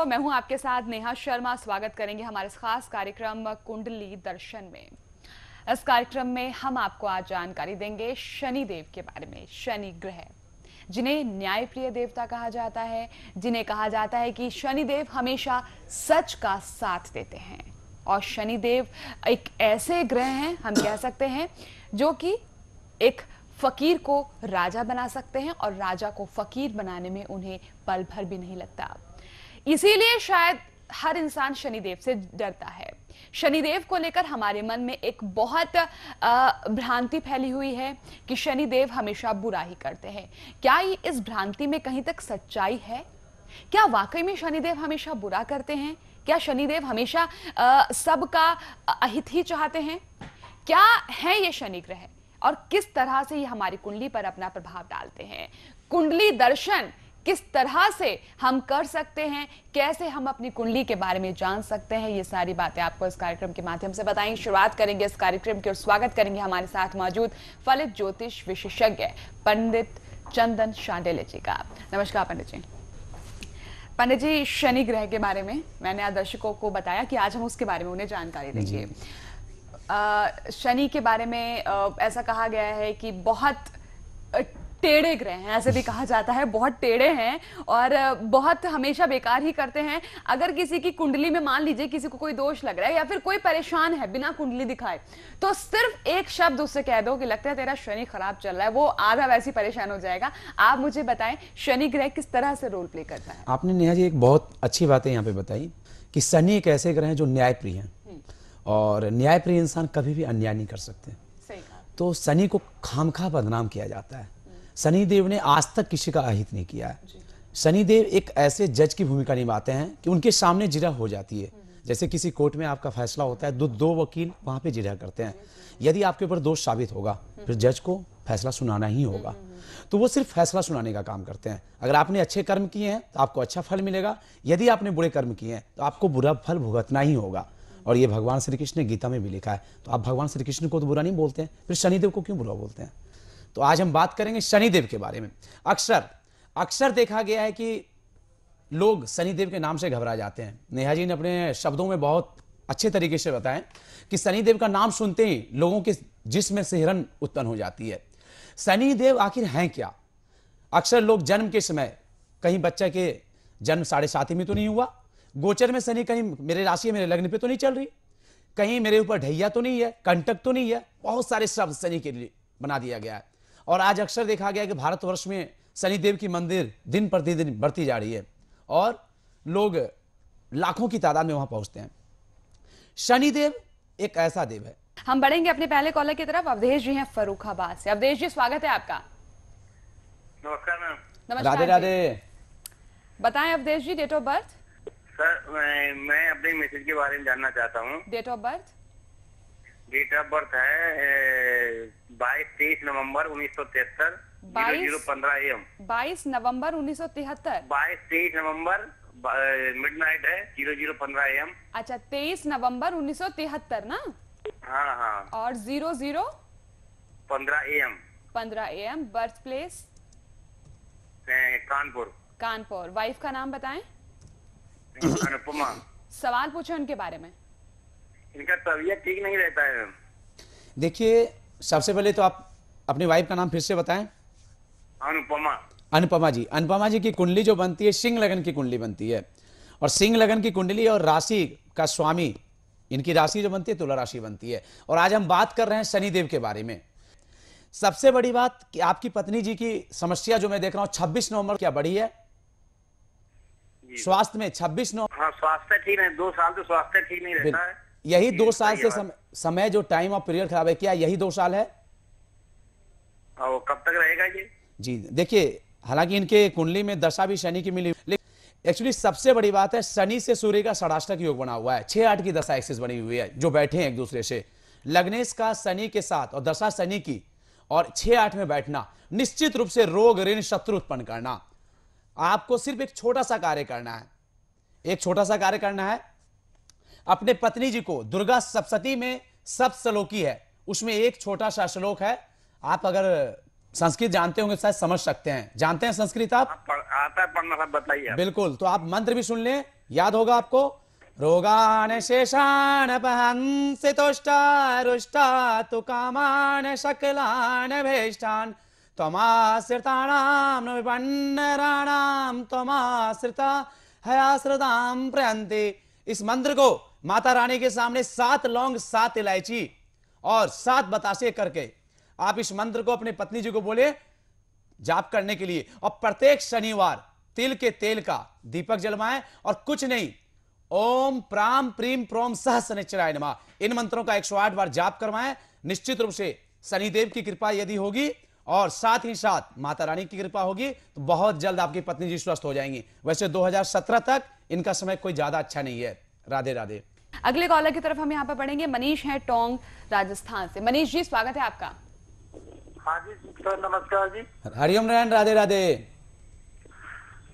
दोस्तों मैं हूं आपके साथ नेहा शर्मा स्वागत करेंगे हमारे इस खास कार्यक्रम कुंडली दर्शन में इस कार्यक्रम में हम आपको आज जानकारी देंगे शनि देव के बारे में शनि ग्रह जिन्हें न्यायप्रिय देवता कहा जाता है जिन्हें कहा जाता है कि शनि देव हमेशा सच का साथ देते हैं और शनि देव एक ऐसे ग्रह हैं हम कह सकते हैं जो कि एक फकीर को राजा बना सकते हैं और राजा को फकीर बनाने में उन्हें पल भर भी नहीं लगता इसीलिए शायद हर इंसान शनिदेव से डरता है शनिदेव को लेकर हमारे मन में एक बहुत भ्रांति फैली हुई है कि शनिदेव हमेशा बुरा ही करते हैं क्या ये इस भ्रांति में कहीं तक सच्चाई है क्या वाकई में शनिदेव हमेशा बुरा करते हैं क्या शनिदेव हमेशा सबका अहित ही चाहते हैं क्या है ये शनि ग्रह और किस तरह से ये हमारी कुंडली पर अपना प्रभाव डालते हैं कुंडली दर्शन किस तरह से हम कर सकते हैं कैसे हम अपनी कुंडली के बारे में जान सकते हैं ये सारी बातें आपको इस कार्यक्रम के माध्यम से बताएंगे शुरुआत करेंगे इस कार्यक्रम की और स्वागत करेंगे हमारे साथ मौजूद फलित ज्योतिष विशेषज्ञ पंडित चंदन शांडेले जी का नमस्कार पंडित जी पंडित जी शनि ग्रह के बारे में मैंने दर्शकों को बताया कि आज हम उसके बारे में उन्हें जानकारी दीजिए शनि के बारे में ऐसा कहा गया है कि बहुत टेढ़े ग्रह हैं ऐसे भी कहा जाता है बहुत टेढ़े हैं और बहुत हमेशा बेकार ही करते हैं अगर किसी की कुंडली में मान लीजिए किसी को कोई दोष लग रहा है या फिर कोई परेशान है बिना कुंडली दिखाए तो सिर्फ एक शब्द उससे कह दो कि लगता है तेरा शनि खराब चल रहा है वो आधा वैसे परेशान हो जाएगा आप मुझे बताएं शनि ग्रह किस तरह से रोल प्ले करता है आपने नेहा जी एक बहुत अच्छी बात है यहाँ पे बताई कि शनि एक ऐसे ग्रह हैं जो न्यायप्रिय हैं हम्म। और न्यायप्रिय इंसान कभी भी अन्याय नहीं कर सकते तो शनि को खामखा बदनाम किया जाता है शनिदेव ने आज तक किसी का अहित नहीं किया है शनिदेव एक ऐसे जज की भूमिका निभाते हैं कि उनके सामने जिरा हो जाती है हम्म। जैसे किसी कोर्ट में आपका फैसला होता है दो दो वकील वहां पे जिरा करते हैं यदि आपके ऊपर दोष साबित होगा हम्म। फिर जज को फैसला सुनाना ही हम्म, होगा तो वो सिर्फ फैसला सुनाने का काम करते हैं अगर आपने अच्छे कर्म किए हैं तो आपको अच्छा फल मिलेगा यदि आपने बुरे कर्म किए हैं तो आपको बुरा फल भुगतना ही होगा और ये भगवान श्री कृष्ण ने गीता में भी लिखा है तो आप भगवान श्री कृष्ण को तो बुरा नहीं बोलते हैं फिर शनिदेव को क्यों बुरा बोलते हैं तो आज हम बात करेंगे शनिदेव के बारे में अक्सर अक्सर देखा गया है कि लोग शनिदेव के नाम से घबरा जाते हैं नेहा जी ने अपने शब्दों में बहुत अच्छे तरीके से बताएं कि शनिदेव का नाम सुनते ही लोगों के जिसमें से हिरन उत्पन्न हो जाती है शनिदेव आखिर हैं क्या अक्सर लोग जन्म के समय कहीं बच्चे के जन्म साढ़े साथी में तो नहीं हुआ गोचर में शनि कहीं मेरे राशि मेरे लग्न पे तो नहीं चल रही कहीं मेरे ऊपर ढैया तो नहीं है कंटक तो नहीं है बहुत सारे शब्द शनि के लिए बना दिया गया है और आज अक्सर देखा गया कि भारतवर्ष में शनिदेव की मंदिर दिन प्रतिदिन बढ़ती जा रही है और लोग लाखों की तादाद में वहां पहुंचते हैं शनिदेव एक ऐसा देव है हम बढ़ेंगे अपने पहले कॉलर की तरफ अवधेश जी हैं फरुखाबाद से अवधेश जी स्वागत है आपका नमस्कार मैम राधे राधे बताएं Avdhesh ji date of birth sir मैं, मैं अपने मैसेज के बारे में जानना चाहता हूँ date of birth date of birth है बाईस तेईस नवम्बर उन्नीस सौ तिहत्तर बाईस जीरो पंद्रह एम बाईस नवम्बर उन्नीस सौ तिहत्तर बाईस तेईस नवम्बर मिड नाइट है जीरो जीरो पंद्रह एम अच्छा तेईस नवम्बर उन्नीस सौ तिहत्तर ना हाँ हाँ और जीरो जीरो पंद्रह एम पंद्रह AM birth place Kanpur Kanpur wife का नाम बताएं अनुपमा सवाल पूछे उनके बारे में इनका तबीयत ठीक नहीं रहता है देखिए सबसे पहले तो आप अपनी वाइफ का नाम फिर से बताएं अनुपमा अनुपमा जी अनुपमा जी की कुंडली जो बनती है सिंह लगन की कुंडली बनती है और सिंह लगन की कुंडली और राशि का स्वामी इनकी राशि जो बनती है तुला राशि बनती है और आज हम बात कर रहे हैं शनिदेव के बारे में सबसे बड़ी बात कि आपकी पत्नी जी की समस्या जो मैं देख रहा हूँ छब्बीस नवंबर क्या बड़ी है स्वास्थ्य में छब्बीस नवंबर हाँ, स्वास्थ्य ठीक है दो साल तो स्वास्थ्य ठीक नहीं रहता है यही दो साल से सम, समय जो टाइम और पीरियड खराब है क्या यही दो साल है हाँ, कब तक रहेगा ये जी देखिए हालांकि इनके कुंडली में दशा भी शनि की मिली एक्चुअली सबसे बड़ी बात है शनि से सूर्य का षडाष्टक योग बना हुआ है छह आठ की दशा एक्सेस बनी हुई है जो बैठे हैं एक दूसरे से लग्नेश का शनि के साथ और दशा शनि की और छह आठ में बैठना निश्चित रूप से रोग ऋण शत्रु उत्पन्न करना आपको सिर्फ एक छोटा सा कार्य करना है एक छोटा सा कार्य करना है अपने पत्नी जी को दुर्गा सप्तती में सब सलोकी है उसमें एक छोटा सा श्लोक है आप अगर संस्कृत जानते होंगे तो शायद समझ सकते हैं जानते हैं संस्कृत आप, आता है हाँ, पढ़ना सब बताइए बिल्कुल तो आप मंत्र भी सुन लें याद होगा आपको रोगान शेषान पहंसितुष्टारुष्टा तु कामान शकलान भेष्टान त्वमाश्रिताणां राणाम तमाश्रिता हयाश्रदाम प्रयन्ति इस मंत्र को माता रानी के सामने सात लौंग सात इलायची और सात बतासे करके आप इस मंत्र को अपने पत्नी जी को बोले जाप करने के लिए और प्रत्येक शनिवार तिल के तेल का दीपक जलवाएं और कुछ नहीं ओम प्राम प्रीम प्रोम सह सनिश्चराय नमा इन मंत्रों का 108 बार जाप करवाएं निश्चित रूप से शनिदेव की कृपा यदि होगी और साथ ही साथ माता रानी की कृपा होगी तो बहुत जल्द आपकी पत्नी जी स्वस्थ हो जाएंगी वैसे 2017 तक इनका समय कोई ज्यादा अच्छा नहीं है राधे राधे अगले कॉलर की तरफ हम यहाँ पर पढ़ेंगे मनीष है टोंग राजस्थान से मनीष जी स्वागत है आपका हाँ जी सर नमस्कार जी हरिओम नारायण राधे राधे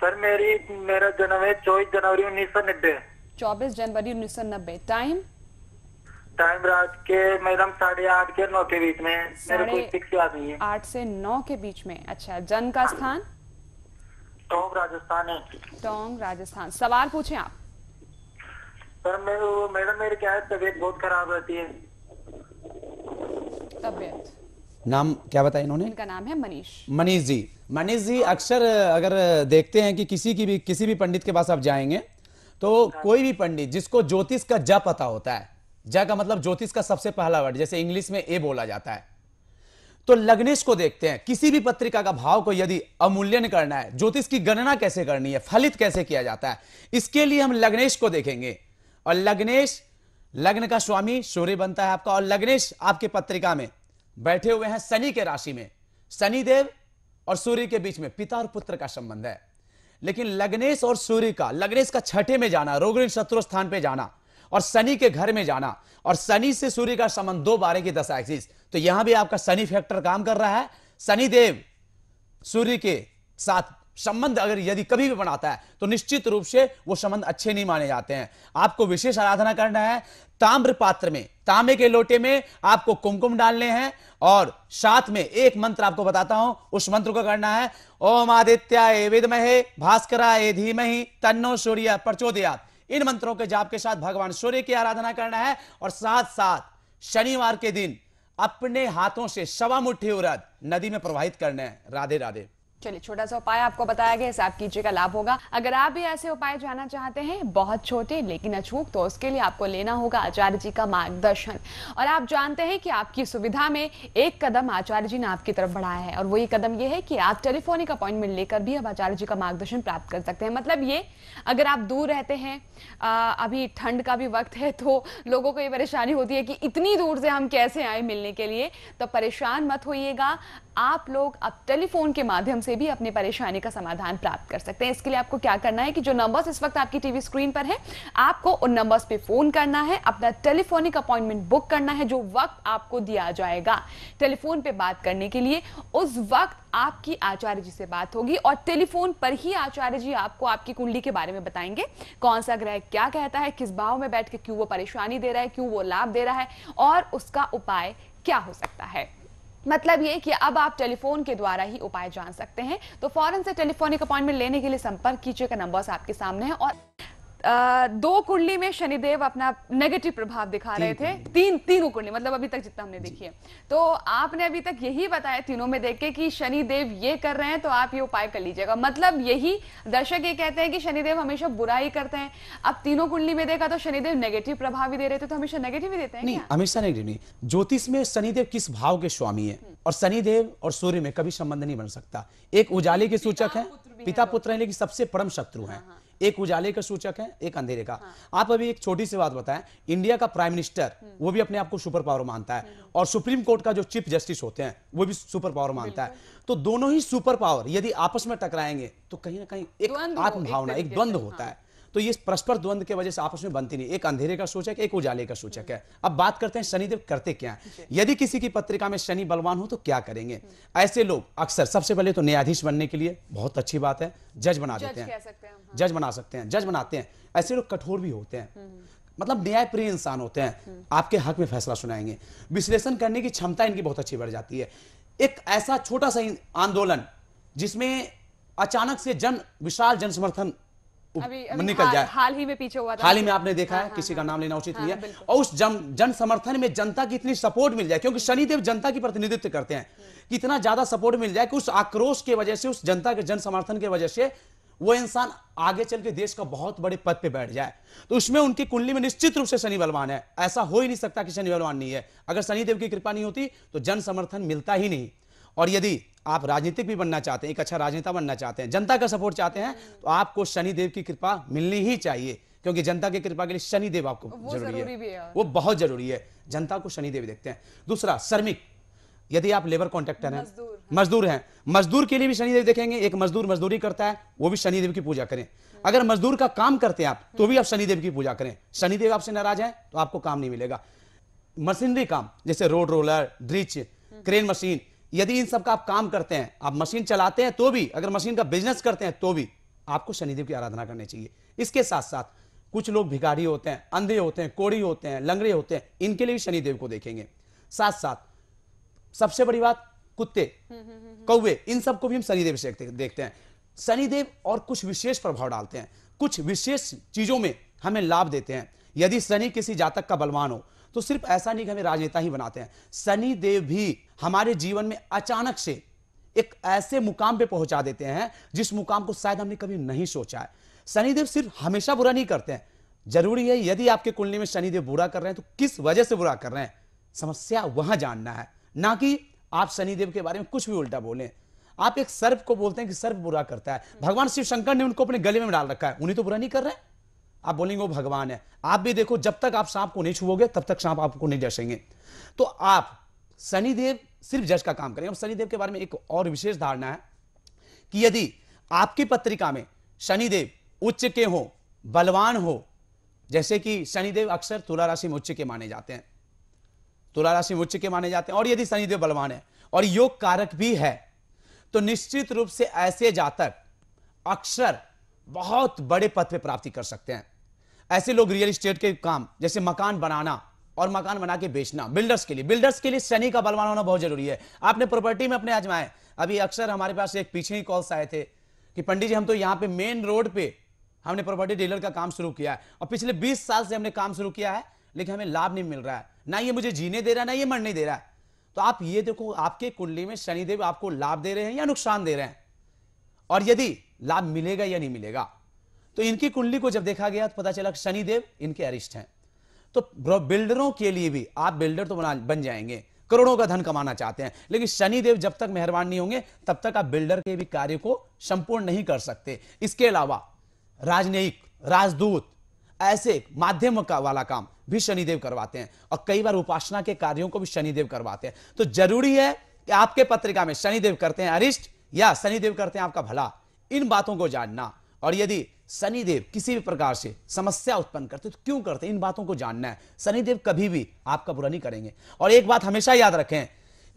सर मेरी मेरा जन्म है चौबीस जनवरी उन्नीस सौ नब्बे चौबीस जनवरी उन्नीस सौ नब्बे टाइम टाइम रात के मैडम साढ़े आठ के नौ के बीच में मेरे को फिक्स याद नहीं है आठ से नौ के बीच में अच्छा जन्म का स्थान टोंग राजस्थान है टोंग राजस्थान सवाल पूछे आप सर मैं वो मैडम मेरे क्या है तबीयत बहुत खराब रहती है तबीयत नाम क्या बताया इन्होंने इनका नाम है मनीष मनीष जी मनीष जी अक्सर अगर देखते हैं कि किसी की भी किसी भी पंडित के पास आप जाएंगे तो कोई भी पंडित जिसको ज्योतिष का ज पता होता है ज का मतलब ज्योतिष का सबसे पहला वर्ड जैसे इंग्लिश में ए बोला जाता है तो लग्नेश को देखते हैं किसी भी पत्रिका का भाव को यदि अमूल्यन करना है ज्योतिष की गणना कैसे करनी है फलित कैसे किया जाता है इसके लिए हम लग्नेश को देखेंगे और लग्नेश लग्न का स्वामी सूर्य बनता है आपका और लग्नेश आपकी पत्रिका में बैठे हुए हैं शनि के राशि में शनि देव और सूर्य के बीच में पिता और पुत्र का संबंध है लेकिन लग्नेश और सूर्य का लग्नेश का छठे में जाना रोगण शत्रु स्थान पे जाना और शनि के घर में जाना और शनि से सूर्य का संबंध दो बारह की दशा एक्सिस तो यहां भी आपका शनि फैक्टर काम कर रहा है शनि देव सूर्य के साथ संबंध अगर यदि कभी भी बनाता है तो निश्चित रूप से वो संबंध अच्छे नहीं माने जाते हैं आपको विशेष आराधना करना है ताम्र पात्र में तांबे के लोटे में आपको कुमकुम डालने हैं और साथ में एक मंत्र आपको बताता हूं उस मंत्र को करना है ओम आदित्य विदमहे भास्कराय धीमहि तन्नो सूर्य प्रचोदयात इन मंत्रों के जाप के साथ भगवान सूर्य की आराधना करना है और साथ साथ शनिवार के दिन अपने हाथों से सवा मुठ्ठी उरद नदी में प्रवाहित करने हैं राधे राधे चलिए छोटा सा उपाय आपको बताया गया हिसाब ऐप कीजिएगा लाभ होगा अगर आप भी ऐसे उपाय जाना चाहते हैं बहुत छोटे लेकिन अचूक तो उसके लिए आपको लेना होगा आचार्य जी का मार्गदर्शन और आप जानते हैं कि आपकी सुविधा में एक कदम आचार्य जी ने आपकी तरफ बढ़ाया है और वही कदम ये है कि आप टेलीफोनिक अपॉइंटमेंट लेकर भी अब आचार्य जी का मार्गदर्शन प्राप्त कर सकते हैं मतलब ये अगर आप दूर रहते हैं अभी ठंड का भी वक्त है तो लोगों को ये परेशानी होती है कि इतनी दूर से हम कैसे आए मिलने के लिए तो परेशान मत होइएगा आप लोग अब टेलीफोन के माध्यम से भी अपनी परेशानी का समाधान प्राप्त कर सकते हैं इसके लिए आपको क्या करना है कि जो नंबर्स इस वक्त आपकी टीवी स्क्रीन पर है आपको उन नंबर्स पे फोन करना है अपना टेलीफोनिक अपॉइंटमेंट बुक करना है जो वक्त आपको दिया जाएगा टेलीफोन पे बात करने के लिए उस वक्त आपकी आचार्य जी से बात होगी और टेलीफोन पर ही आचार्य जी आपको आपकी कुंडली के बारे में बताएंगे कौन सा ग्रह क्या कहता है किस भाव में बैठ के क्यों वो परेशानी दे रहा है क्यों वो लाभ दे रहा है और उसका उपाय क्या हो सकता है मतलब ये कि अब आप टेलीफोन के द्वारा ही उपाय जान सकते हैं तो फौरन से टेलीफोनिक अपॉइंटमेंट लेने के लिए संपर्क कीजिएगा नंबर्स आपके सामने है और दो कुंडली में शनिदेव अपना नेगेटिव प्रभाव दिखा रहे थे तीन तीनों कुंडली मतलब अभी तक जितना हमने देखी है तो आपने अभी तक यही बताया तीनों में देख के कि शनिदेव ये कर रहे हैं तो आप ये उपाय कर लीजिएगा मतलब यही दर्शक ये कहते हैं कि शनिदेव हमेशा बुरा ही करते हैं अब तीनों कुंडली में देखा तो शनिदेव नेगेटिव प्रभाव भी दे रहे थे तो हमेशा नेगेटिव ही देते हैं हमेशा नेगेटिव नहीं ज्योतिष में शनिदेव किस भाव के स्वामी है हम्म। और शनिदेव और सूर्य में कभी संबंध नहीं बन सकता एक उजाले के सूचक है पिता पुत्र है लेकिन सबसे परम शत्रु है हाँ, हाँ। एक उजाले का सूचक है एक अंधेरे का हाँ। आप अभी एक छोटी सी बात बताएं इंडिया का प्राइम मिनिस्टर हम्म। वो भी अपने आप को सुपर पावर मानता है हम्म। और सुप्रीम कोर्ट का जो चीफ जस्टिस होते हैं वो भी सुपर पावर मानता है तो दोनों ही सुपर पावर यदि आपस में टकराएंगे तो कहीं ना कहीं एक आत्मभावना एक द्वंद होता हाँ। है तो ये परस्पर द्वंद के वजह से आपस में बनती नहीं एक अंधेरे का सूचक एक उजाले का सूचक है हम्म। अब बात करते हैं शनिदेव करते क्या यदि किसी की पत्रिका में शनि बलवान हो तो क्या करेंगे ऐसे लोग अक्सर सबसे पहले तो न्यायाधीश बनने के लिए बहुत अच्छी बात है जज बना देते हैं हाँ। जज बना सकते हैं जज बनाते हैं ऐसे लोग कठोर भी होते हैं हम्म। मतलब न्यायप्रिय इंसान होते हैं हम्म। आपके हक में फैसला सुनाएंगे विश्लेषण करने की क्षमता इनकी बहुत अच्छी बढ़ जाती है एक ऐसा छोटा सा आंदोलन जिसमें अचानक से जन विशाल जनसमर्थन निकल जाए हाल ही में पीछे हुआ था हाल ही में आपने देखा हाँ, है हाँ, किसी का हाँ। नाम लेना उचित नहीं है और उस जन समर्थन में जनता की इतनी सपोर्ट मिल जाए क्योंकि शनिदेव जनता की प्रतिनिधित्व करते हैं हम्म। कितना इतना ज्यादा सपोर्ट मिल जाए कि उस आक्रोश के वजह से उस जनता के जन समर्थन की वजह से वो इंसान आगे चल के देश का बहुत बड़े पद पे बैठ जाए तो उसमें उनकी कुंडली में निश्चित रूप से शनि बलवान है ऐसा हो ही नहीं सकता कि शनि बलवान नहीं है अगर शनिदेव की कृपा नहीं होती तो जन समर्थन मिलता ही नहीं और यदि आप राजनीतिक भी बनना चाहते हैं एक अच्छा राजनेता बनना चाहते हैं जनता का सपोर्ट चाहते हैं तो आपको शनिदेव की कृपा मिलनी ही चाहिए क्योंकि जनता की कृपा के लिए शनिदेव आपको जरूरी, जरूरी है वो बहुत जरूरी है जनता को शनिदेव देखते हैं दूसरा श्रमिक यदि आप लेबर कॉन्ट्रैक्टर हैं मजदूर हैं मजदूर के लिए भी शनिदेव देखेंगे एक मजदूर मजदूरी करता है वो भी शनिदेव की पूजा करें अगर मजदूर का काम करते हैं आप तो भी आप शनिदेव की पूजा करें शनिदेव आपसे नाराज है तो आपको काम नहीं मिलेगा मशीनरी काम जैसे रोड रोलर ड्रिच क्रेन मशीन यदि इन सब का आप काम करते हैं आप मशीन चलाते हैं तो भी अगर मशीन का बिजनेस करते हैं तो भी आपको शनिदेव की आराधना करनी चाहिए इसके साथ साथ कुछ लोग भिखारी होते हैं अंधे होते हैं कोड़ी होते हैं लंगड़े होते हैं इनके लिए शनिदेव को देखेंगे साथ साथ सबसे बड़ी बात कुत्ते कौवे इन सबको भी हम शनिदेव से देखते हैं शनिदेव और कुछ विशेष प्रभाव डालते हैं कुछ विशेष चीजों में हमें लाभ देते हैं यदि शनि किसी जातक का बलवान हो तो सिर्फ ऐसा नहीं कि हमें राजनेता ही बनाते हैं शनिदेव भी हमारे जीवन में अचानक से एक ऐसे मुकाम पे पहुंचा देते हैं जिस मुकाम को शायद हमने कभी नहीं सोचा है शनिदेव सिर्फ हमेशा बुरा नहीं करते हैं जरूरी है यदि आपके कुंडली में शनिदेव बुरा कर रहे हैं तो किस वजह से बुरा कर रहे हैं समस्या वहां जानना है ना कि आप शनिदेव के बारे में कुछ भी उल्टा बोले आप एक सर्प को बोलते हैं कि सर्प बुरा करता है भगवान शिव शंकर ने उनको अपने गले में डाल रखा है उन्हें तो बुरा नहीं कर रहे आप बोलेंगे वो भगवान है आप भी देखो जब तक आप सांप को नहीं छुओगे तब तक सांप आपको नहीं जसेंगे तो आप शनिदेव सिर्फ जज का काम करेंगे अब शनिदेव के बारे में एक और विशेष धारणा है कि यदि आपकी पत्रिका में शनिदेव उच्च के हो बलवान हो जैसे कि शनिदेव अक्सर तुला राशि में उच्च के माने जाते हैं तुला राशि में उच्च के माने जाते हैं और यदि शनिदेव बलवान है और योग कारक भी है तो निश्चित रूप से ऐसे जातक अक्सर बहुत बड़े पद पर प्राप्ति कर सकते हैं ऐसे लोग रियल इस्टेट के काम जैसे मकान बनाना और मकान बना के बेचना बिल्डर्स के लिए बिल्डर्स के लिए शनि का बलवान होना बहुत जरूरी है आपने प्रॉपर्टी में अपने आजमाए अभी अक्सर हमारे पास एक पीछे ही कॉल्स आए थे कि पंडित जी हम तो यहाँ पे मेन रोड पे हमने प्रॉपर्टी डीलर का काम शुरू किया है और पिछले 20 साल से हमने काम शुरू किया है लेकिन हमें लाभ नहीं मिल रहा है ना ये मुझे जीने दे रहा है ना ये मरने दे रहा है तो आप ये देखो आपके कुंडली में शनिदेव आपको लाभ दे रहे हैं या नुकसान दे रहे हैं और यदि लाभ मिलेगा या नहीं मिलेगा तो इनकी कुंडली को जब देखा गया तो पता चला शनिदेव इनके अरिष्ट हैं तो बिल्डरों के लिए भी आप बिल्डर तो बना बन जाएंगे करोड़ों का धन कमाना चाहते हैं लेकिन शनिदेव जब तक मेहरबान नहीं होंगे तब तक आप बिल्डर के भी कार्य को संपूर्ण नहीं कर सकते इसके अलावा राजनयिक राजदूत ऐसे माध्यम का वाला काम भी शनिदेव करवाते हैं और कई बार उपासना के कार्यों को भी शनिदेव करवाते हैं तो जरूरी है कि आपके पत्रिका में शनिदेव करते हैं अरिष्ट या शनिदेव करते हैं आपका भला इन बातों को जानना और यदि शनिदेव किसी भी प्रकार से समस्या उत्पन्न करते तो क्यों करते इन बातों को जानना है शनिदेव कभी भी आपका बुरा नहीं करेंगे और एक बात हमेशा याद रखें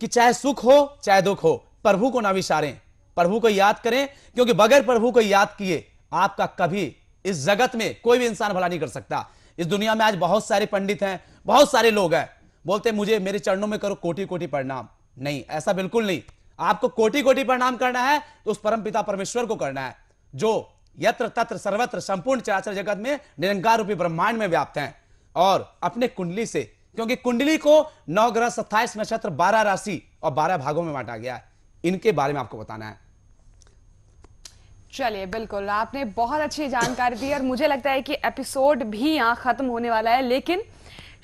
कि चाहे सुख हो चाहे दुख हो प्रभु को ना विचारें प्रभु को याद करें क्योंकि बगैर प्रभु को याद किए आपका कभी इस जगत में कोई भी इंसान भला नहीं कर सकता इस दुनिया में आज बहुत सारे पंडित हैं बहुत सारे लोग हैं बोलते मुझे मेरे चरणों में करो कोटि कोटि प्रणाम नहीं ऐसा बिल्कुल नहीं आपको कोटि कोटि प्रणाम करना है तो उस परम पिता परमेश्वर को करना है जो यत्र तत्र सर्वत्र संपूर्ण चराचर जगत में निरंकार रूपी ब्रह्मांड में व्याप्त हैं और अपने कुंडली से क्योंकि कुंडली को नौ ग्रह सत्ताईस नक्षत्र बारह राशि और बारह भागों में बांटा गया है इनके बारे में आपको बताना है चलिए बिल्कुल आपने बहुत अच्छी जानकारी दी और मुझे लगता है कि एपिसोड भी यहाँ खत्म होने वाला है लेकिन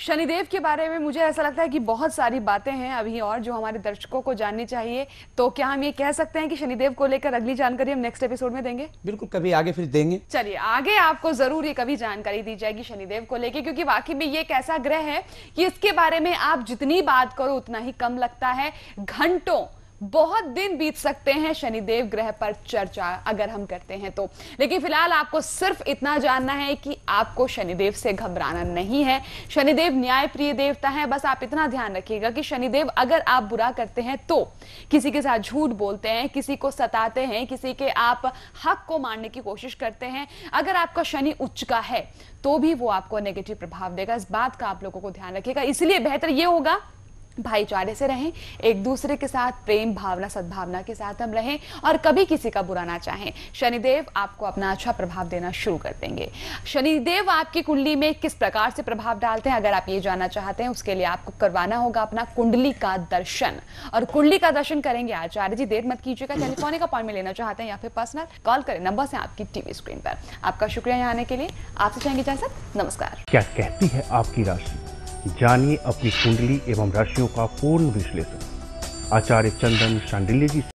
शनिदेव के बारे में मुझे ऐसा लगता है कि बहुत सारी बातें हैं अभी और जो हमारे दर्शकों को जाननी चाहिए तो क्या हम ये कह सकते हैं कि शनिदेव को लेकर अगली जानकारी हम नेक्स्ट एपिसोड में देंगे बिल्कुल कभी आगे फिर देंगे चलिए आगे आपको जरूर ये कभी जानकारी दी जाएगी शनिदेव को लेकर क्योंकि वाकई में ये एक ऐसा ग्रह है कि इसके बारे में आप जितनी बात करो उतना ही कम लगता है घंटों बहुत दिन बीत सकते हैं शनिदेव ग्रह पर चर्चा अगर हम करते हैं तो लेकिन फिलहाल आपको सिर्फ इतना जानना है कि आपको शनिदेव से घबराना नहीं है शनिदेव न्याय प्रिय देवता है बस आप इतना ध्यान रखिएगा कि शनिदेव अगर आप बुरा करते हैं तो किसी के साथ झूठ बोलते हैं किसी को सताते हैं किसी के आप हक को मारने की कोशिश करते हैं अगर आपका शनि उच्च का है तो भी वो आपको नेगेटिव प्रभाव देगा इस बात का आप लोगों को ध्यान रखिएगा इसलिए बेहतर ये होगा भाईचारे से रहें एक दूसरे के साथ प्रेम भावना सद्भावना के साथ हम रहें और कभी किसी का बुरा ना चाहें शनिदेव आपको अपना अच्छा प्रभाव देना शुरू कर देंगे शनिदेव आपकी कुंडली में किस प्रकार से प्रभाव डालते हैं अगर आप ये जानना चाहते हैं उसके लिए आपको करवाना होगा अपना कुंडली का दर्शन और कुंडली का दर्शन करेंगे आचार्य जी देर मत कीजिएगा टेलीफोनिक अपॉइंटमेंट लेना चाहते हैं या फिर पर्सनल कॉल करें नंबर से आपकी टीवी स्क्रीन पर आपका शुक्रिया यहाँ आने के लिए आपसे चाहेंगे जैसा नमस्कार क्या कहती है आपकी राशि जानिए अपनी कुंडली एवं राशियों का पूर्ण विश्लेषण आचार्य चंदन शांडिल्य जी